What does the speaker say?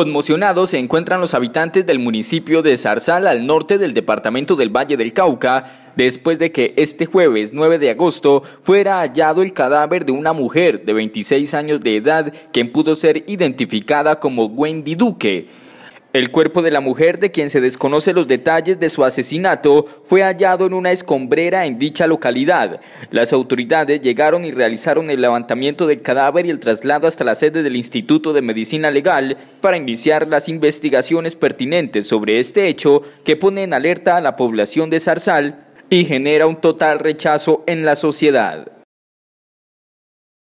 Conmocionados se encuentran los habitantes del municipio de Zarzal al norte del departamento del Valle del Cauca, después de que este jueves 9 de agosto fuera hallado el cadáver de una mujer de 26 años de edad quien pudo ser identificada como Wendy Duque. El cuerpo de la mujer, de quien se desconoce los detalles de su asesinato, fue hallado en una escombrera en dicha localidad. Las autoridades llegaron y realizaron el levantamiento del cadáver y el traslado hasta la sede del Instituto de Medicina Legal para iniciar las investigaciones pertinentes sobre este hecho que pone en alerta a la población de Zarzal y genera un total rechazo en la sociedad.